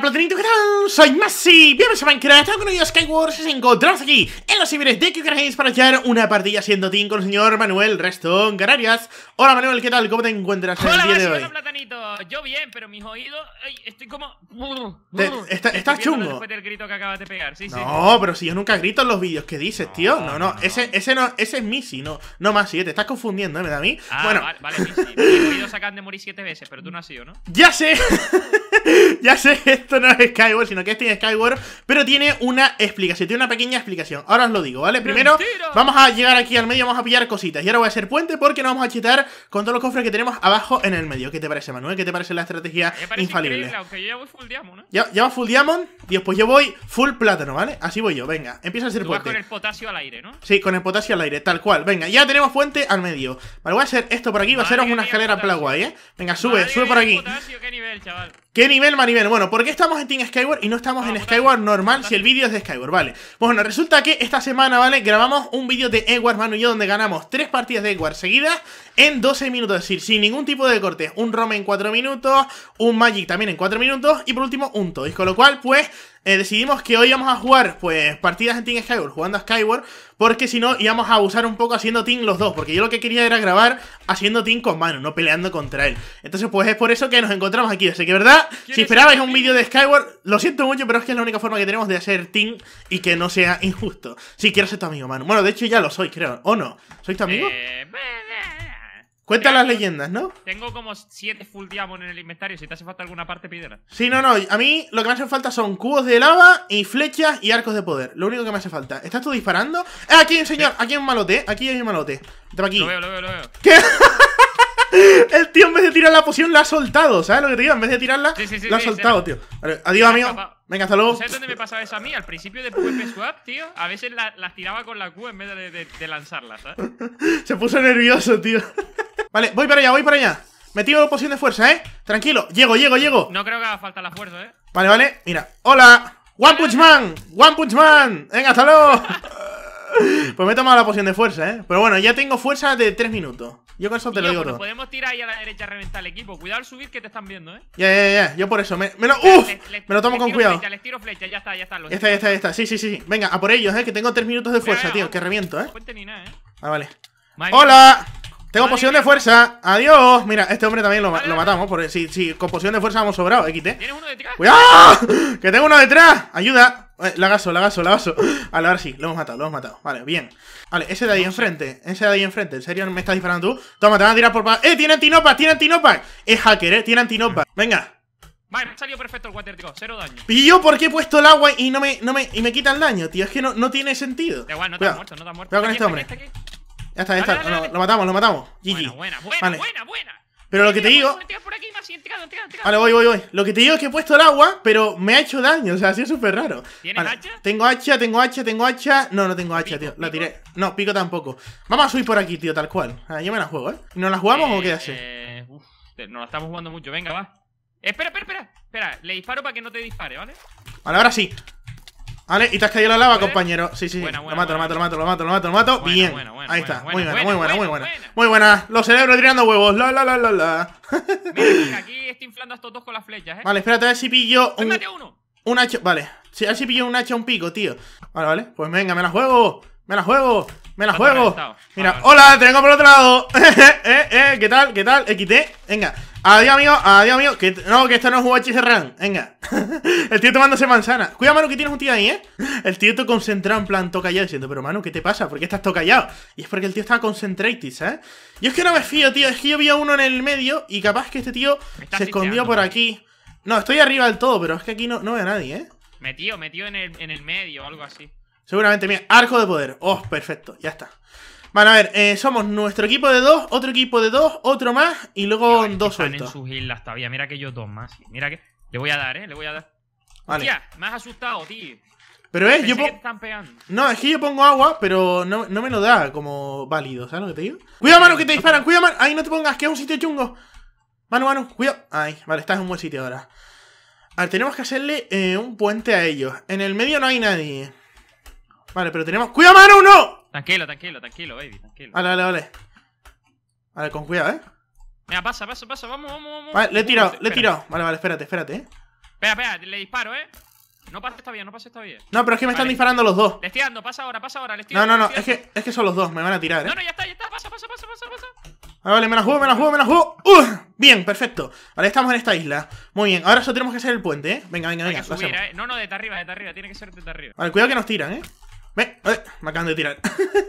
¡Platanito ¿qué tal? Soy Masi, bienvenidos a Minecraft, estamos con Skywars Skyward nos Encontramos aquí en los civiles de que queréis para echar una partida siendo team con el señor Manuel Restón Canarias Hola Manuel, ¿qué tal? ¿Cómo te encuentras hola, en el día de hoy? Hola Platanito, yo bien, pero mis oídos, ay, estoy como... Uh, uh. estás chungo Después del grito que acabas de pegar, sí, no, sí No, pero si yo nunca grito en los vídeos, que dices, tío? No, no, Ese, ese no, ese es Missy, no, no Masi, eh, te estás confundiendo, ¿eh? ¿Me da a mí? Ah, bueno. vale, vale Missy, mis oídos sacan de morir siete veces, pero tú no has sido, ¿no? ¡Ya sé! ¡Ya sé! esto no es Skyward, sino que este es Skyward, pero tiene una explicación, tiene una pequeña explicación. Ahora os lo digo, ¿vale? Primero, vamos a llegar aquí al medio, vamos a pillar cositas. Y ahora voy a hacer puente porque nos vamos a chitar con todos los cofres que tenemos abajo en el medio. ¿Qué te parece, Manuel? ¿Qué te parece la estrategia infalible? Aunque yo ya voy full diamond, ¿no? ¿eh? ¿Ya, full diamond, Y después yo voy full plátano, ¿vale? Así voy yo, venga, empieza a hacer puente. con el potasio al aire, ¿no? Sí, con el potasio al aire, tal cual. Venga, ya tenemos puente al medio. Vale, voy a hacer esto por aquí, va a ser una escalera plaguay, ¿eh? Venga, sube, sube por aquí. ¿Qué nivel, chaval? ¿Qué nivel, Maribel? Bueno, porque estamos en Team Skyward y no estamos en Skyward normal si el vídeo es de Skyward, ¿vale? Bueno, resulta que esta semana, ¿vale? Grabamos un vídeo de Edward, mano y yo, donde ganamos tres partidas de Edward seguidas en 12 minutos, es decir, sin ningún tipo de corte. Un Rome en 4 minutos, un Magic también en 4 minutos y por último un Toys, con lo cual, pues... Eh, decidimos que hoy íbamos a jugar pues partidas en Team Skyward, jugando a Skyward, porque si no íbamos a abusar un poco haciendo team los dos, porque yo lo que quería era grabar haciendo team con mano, no peleando contra él. Entonces pues es por eso que nos encontramos aquí, así que verdad, si esperabais un vídeo de Skyward, lo siento mucho, pero es que es la única forma que tenemos de hacer team y que no sea injusto. Si sí, quiero ser tu amigo, mano. Bueno, de hecho ya lo soy, creo, ¿o no? ¿Soy tu amigo? Eh, Cuenta las leyendas, ¿no? Tengo como siete full diamond en el inventario. Si te hace falta alguna parte, pídela. Sí, no, no. A mí lo que me hace falta son cubos de lava y flechas y arcos de poder. Lo único que me hace falta. ¿Estás tú disparando? ¡Eh, aquí hay un señor! Aquí hay un malote. Aquí hay un malote. Aquí. Lo veo, lo veo, lo veo. ¿Qué? El tío en vez de tirar la poción la ha soltado, ¿sabes lo que te digo? En vez de tirarla, la ha soltado, tío. Vale, adiós, amigo. Venga, hasta luego. ¿Sabes dónde me pasaba eso a mí? Al principio de PvP Swap, tío, a veces las la tiraba con la Q en vez de, lanzarlas, ¿sabes? Se puso nervioso, tío. vale, voy para allá, voy para allá. Me tiro poción de fuerza, ¿eh? Tranquilo, llego, llego, llego. No creo que haga falta la fuerza, ¿eh? Vale, vale, mira. ¡Hola! ¡One Punch Man! ¡One Punch Man! ¡Venga, hasta luego! pues me he tomado la poción de fuerza, ¿eh? Pero bueno, ya tengo fuerza de 3 minutos. Yo con eso te lo digo Podemos tirar ahí a la derecha a reventar el equipo. Cuidado al subir que te están viendo, eh. Ya, ya, ya. Yo por eso. Me, me lo, uf, me lo tomo con cuidado. Flecha, les tiro flecha, ya está, ya está. ya está, ya está, ya está. Sí, sí, sí. Venga, a por ellos, eh. Que tengo tres minutos de fuerza, tío. que reviento, eh. No ni nada, eh. Ah, vale. ¡Hola! Tengo poción de fuerza. Adiós. Mira, este hombre también lo, matamos. Porque si, con poción de fuerza hemos sobrado, XT. ¿eh, ¿Tienes uno detrás? ¡Cuidado! ¡Que tengo uno detrás! ¡Ayuda! Eh, la la lagazo, lagazo, lagazo. Vale, ahora sí, lo hemos matado, lo hemos matado. Vale, bien. Vale, ese de ahí enfrente. Ese de ahí enfrente. ¿En serio me estás disparando tú? Toma, te van a tirar por. ¡Eh! ¡Tiene antinopa! ¡Tiene antinopa! Es hacker, ¿eh? Tiene antinopa. Venga. Vale, me ha salido perfecto el tío, cero daño. ¿Y yo por qué he puesto el agua y no me, no me, y me quita el daño, tío? Es que no, no tiene sentido. Da igual, no te muerto, no te has muerto. con este hombre. Ya está, ya está. lo matamos, lo matamos. GG. Buena, buena, buena, vale. buena, buena. Pero lo que te digo. Vale, voy, voy, voy. Lo que te digo es que he puesto el agua, pero me ha hecho daño. O sea, ha sido súper raro. ¿Tienes hacha? Tengo hacha, tengo hacha, tengo hacha. No, no tengo hacha, tío. La tiré. No, pico tampoco. Vamos a subir por aquí, tío, tal cual. Ah, yo me la juego, ¿eh? ¿Nos la jugamos o qué hace? Eh, la estamos jugando mucho. Venga, va. Espera, espera, espera. Espera, le disparo para que no te dispare, ¿vale? Vale, ahora sí. Vale, y te has caído la lava, compañero. Sí, sí, lo, mato, lo, mato, lo mato, lo mato, lo mato, lo mato, Bien. Ahí está. muy buena, muy buena, muy buena. Muy buena. Los cerebros tirando huevos. La, la, la, la, la. Mira, aquí estoy inflando a estos dos con las flechas, eh. Vale, espérate a ver si pillo un. uno! Un hacha. Vale. Si, a ver si pillo un hacha un pico, tío. Vale, vale. Pues venga, me la juego. Me la juego. Me la juego. Mira, hola, te vengo por otro lado. Eh, eh, eh, ¿qué tal? ¿Qué tal? Equité. Venga. Adiós, amigo, adiós, amigo. no, que esto no es UHC Run. Venga. el tío tomándose manzana. Cuidado, mano, que tienes un tío ahí, ¿eh? El tío te concentrado en plan tocallado diciendo, pero mano, ¿qué te pasa? ¿Por qué estás tocallado? Y es porque el tío estaba concentrated, ¿sabes? Yo es que no me fío, tío. Es que yo vi a uno en el medio y capaz que este tío se escondió por aquí. No, estoy arriba del todo, pero es que aquí no, no veo a nadie, ¿eh? Metido, metido en el, en el medio o algo así. Seguramente, mira, arco de poder. Oh, perfecto, ya está. Vale, a ver, eh, somos nuestro equipo de dos, otro equipo de dos, otro más y luego dos están en sus islas todavía. Mira que yo dos más. Mira que... Le voy a dar, ¿eh? Le voy a dar. Vale. Hostia, me has asustado, tío. Pero es, eh, yo No, es que yo pongo agua, pero no, me lo da como válido, ¿sabes lo que te digo? Cuidado, mano, que te disparan, cuidado, mano. Ahí no te pongas, que es un sitio chungo. Mano, mano, cuidado. Ay, vale, estás en un buen sitio ahora. A ver, tenemos que hacerle eh, un puente a ellos. En el medio no hay nadie. Vale, pero tenemos. ¡Cuidado, mano! ¡No! Tranquilo, tranquilo, tranquilo, baby, tranquilo. Vale, vale, vale. Vale, con cuidado, eh. Venga, pasa, pasa, pasa, vamos, vamos, vamos. Vale, le he tirado, le he tirado. Vale, vale, espérate, espérate, eh. Espera, espera, le disparo, eh. No pasa esta bien, no pasa esta bien No, pero es que me están disparando los dos. Le estoy pasa ahora, pasa ahora, le No, no, no, es que, es que son los dos, me van a tirar, eh. No, no, ya está, ya está, pasa, pasa, pasa, pasa, pasa. Vale, ah, vale, me la juego, me la juego, me la juego. Uh, bien, perfecto. Vale, estamos en esta isla. Muy bien, ahora solo tenemos que hacer el puente, eh. Venga, venga, venga. Hay eh. No, no, desde arriba, desde arriba, tiene que ser desde arriba. Vale, cuidado que nos tiran, eh. Ve, eh, me acaban de tirar.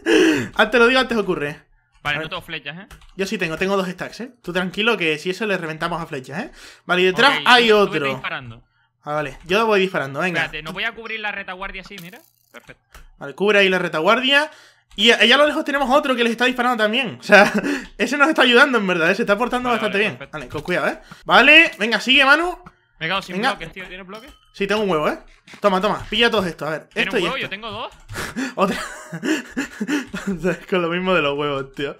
antes lo digo, antes ocurre. Vale, no tengo flechas, ¿eh? Yo sí tengo, tengo dos stacks, ¿eh? Tú tranquilo que si eso le reventamos a flechas, ¿eh? Vale, y detrás hay otro. Ah, vale, yo lo voy disparando, venga. Espérate, no voy a cubrir la retaguardia así, mira. Perfecto. Vale, cubre ahí la retaguardia. Y allá a lo lejos tenemos otro que les está disparando también. O sea, ese nos está ayudando, en verdad. ¿eh? Se está portando bastante bien. Vale, con cuidado, ¿eh? Vale, venga, sigue, mano. Venga, sin venga. bloques, tío. ¿Tienes bloques? Sí, tengo un huevo, ¿eh? Toma, toma. Pilla todos estos, a ver. esto esto. Yo tengo dos. Otra. Con lo mismo de los huevos, tío.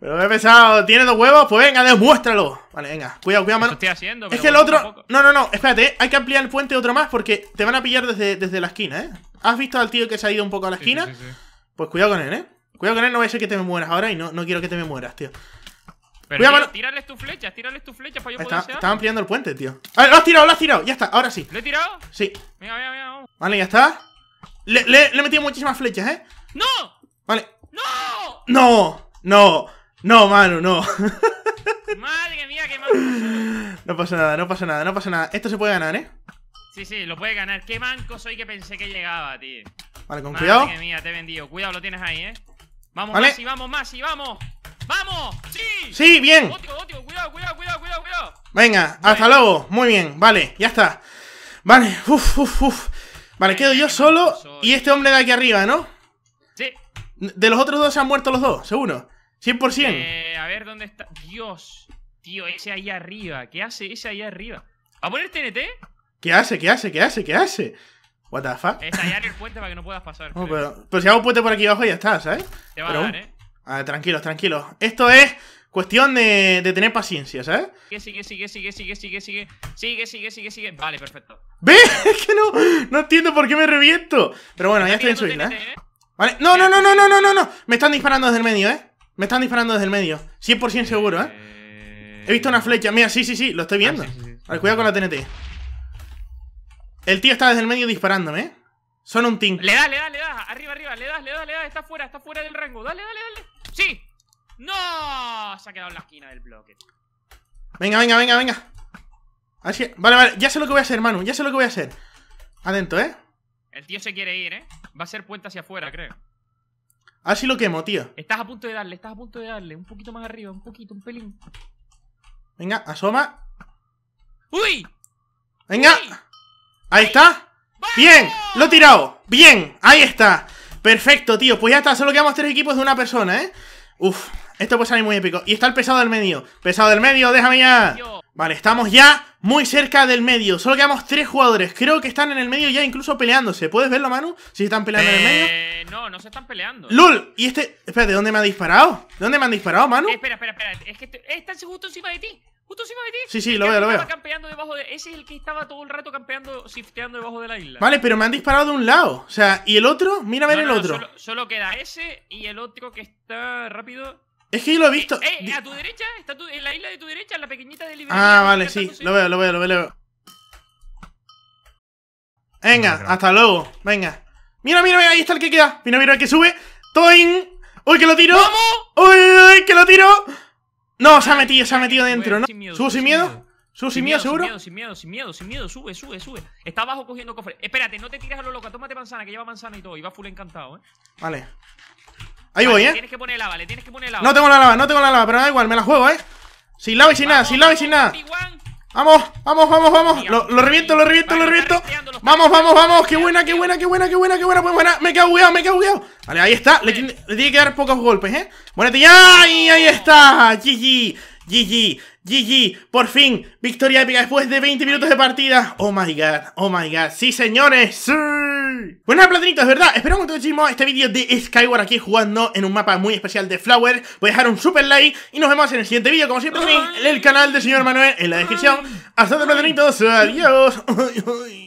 Pero me he pensado, ¿tiene dos huevos? Pues venga, demuéstralo. Vale, venga, cuidado, cuidado, mano. haciendo, es que el otro. No, no, no, espérate, hay que ampliar el puente otro más porque te van a pillar desde, desde la esquina, ¿eh? ¿Has visto al tío que se ha ido un poco a la esquina? pues cuidado con él, ¿eh? Cuidado con él, no voy a ser que te me mueras ahora y no, no quiero que te me mueras, tío. Pero Cuidado, tío, tírales tus flechas, tírales tus flechas para yo está, poder Estaba ampliando el puente, tío. A ah, ver, lo has tirado, lo has tirado, ya está, ahora sí. ¿Lo he tirado? Sí. Venga, venga, Vale, ya está. Le, le, he metido muchísimas flechas, ¿eh? ¡No! Vale. ¡No! ¡No! ¡No! ¡No, Manu, no! ¡Madre mía, qué manco! No pasa nada, no pasa nada, no pasa nada. Esto se puede ganar, ¿eh? Sí, sí, lo puede ganar. Qué manco soy que pensé que llegaba, tío. Vale, con cuidado. Madre mía, te he vendido. Cuidado, lo tienes ahí, ¿eh? Vamos, vale. vamos, más vamos. ¡Vamos! ¡Sí! ¡Sí, bien! otio! otio Cuidado, cuidado, cuidado, cuidado, Venga, hasta luego. Muy bien, vale, ya está. Vale, uff, uff, uff. Vale, quedo yo solo y este hombre de aquí arriba, ¿no? Sí. De los otros dos se han muerto los dos, seguro. 100%. Eh, a ver, ¿dónde está? Dios, tío, ese ahí arriba. ¿Qué hace ese ahí arriba? ¿Va a poner TNT? Este ¿Qué hace? ¿Qué hace? ¿Qué hace? ¿Qué hace? What the fuck? Estallar el puente para que no puedas pasar. Oh, pero, si hago un puente por aquí abajo ya está, ¿sabes? Te va a dar, ¿eh? A ver, tranquilos, tranquilos. Esto es Cuestión de, de, tener paciencia, ¿sabes? Sigue, sigue, sigue, sigue, sigue, sigue, sigue, sigue, sigue, sigue. sigue. Vale, perfecto. ¿Ves? Es que no, no entiendo por qué me reviento. Pero bueno, ya estoy en su isla, ¿eh? ¿eh? Vale, no, no, no, no, no, no, no, no. Me están disparando desde el medio, ¿eh? Me están disparando desde el medio. 100% seguro, ¿eh? He visto una flecha. Mira, sí, sí, sí, lo estoy viendo. Ah, vale, cuidado con la TNT. El tío está desde el medio disparándome, ¿eh? Son un team. Le da, le da, le da. Arriba, arriba, le das, le das, le das. Está fuera, está fuera del rango. Dale, dale, dale. Ah, se ha quedado en la esquina del bloque. Venga, venga, venga, venga. Así, vale, vale, ya sé lo que voy a hacer, Manu, ya sé lo que voy a hacer. Adentro, ¿eh? El tío se quiere ir, ¿eh? Va a ser puente hacia afuera, creo. Así lo quemo, tío. Estás a punto de darle, estás a punto de darle. Un poquito más arriba, un poquito, un pelín. Venga, asoma. ¡Uy! ¡Venga! ¡Ahí está! ¡Bien! ¡Lo he tirado! ¡Bien! ¡Ahí está! Perfecto, tío. Pues ya está, solo quedamos tres equipos de una persona, ¿eh? Uf, esto puede salir muy épico. Y está el pesado del medio. Pesado del medio, déjame ya. Vale, estamos ya muy cerca del medio. Solo quedamos tres jugadores. Creo que están en el medio ya incluso peleándose. ¿Puedes verlo, Manu? Si están peleando en el medio. Eh, no, no se están peleando. ¡Lul! ¿Y este? Espérate, ¿dónde me ha disparado? ¿De dónde me han disparado, Manu? Eh, espera, espera, espera. Es que está eh, están justo encima de ti. Justo encima de ti. Sí, sí, lo veo, lo veo. Campeando debajo de... Ese es el que estaba todo el rato campeando, shifteando debajo de la isla. Vale, pero me han disparado de un lado. O sea, ¿y el otro? Mira a ver el otro. Solo, solo queda ese y el otro que está rápido. Es que yo lo he eh, visto. Eh, a tu derecha, está tu, en la isla de tu derecha, la pequeñita de librería. Ah, vale, sí. Lo veo, lo veo, lo veo, lo veo. Venga, hasta luego. Venga. Mira, mira, mira, ahí está el que queda. Mira, mira, el que sube. Toin. Uy, que lo tiro. ¡Vamos! Uy, uy, que lo tiro. No, se ha metido, se ha metido dentro, ¿no? ¿Subo sin miedo? ¿Subo sin, miedo, seguro? Sin miedo, sin miedo, sin miedo, Sube, sube, sube. Está abajo cogiendo cofre. Espérate, no te tires a lo loca. Tómate manzana, que lleva manzana y todo. Y va full encantado, ¿eh? Vale. Ahí voy, eh. Tienes que poner lava, tienes que poner lava. No tengo la lava, no tengo la lava, pero da igual, me la juego, eh. Sin lava y sin nada, sin lava y sin nada. Vamos, vamos, vamos, vamos. Lo, reviento, lo reviento, lo reviento. Vamos, vamos, vamos. Qué buena, qué buena, qué buena, qué buena, qué buena. Pues buena. Me he quedado me he quedado Vale, ahí está. Le, tiene que dar pocos golpes, ¿eh? Bueno, ya. Ahí, ahí está. GG. GG. GG, por fin, victoria épica después de 20 minutos de partida. Oh my god, oh my god, sí señores, pues nada, platanitos, ¿verdad? Espero muchísimo este vídeo de Skyward aquí jugando en un mapa muy especial de Flower. Voy a dejar un super like y nos vemos en el siguiente vídeo. Como siempre, en el canal del señor Manuel en la descripción. Hasta luego, Adiós.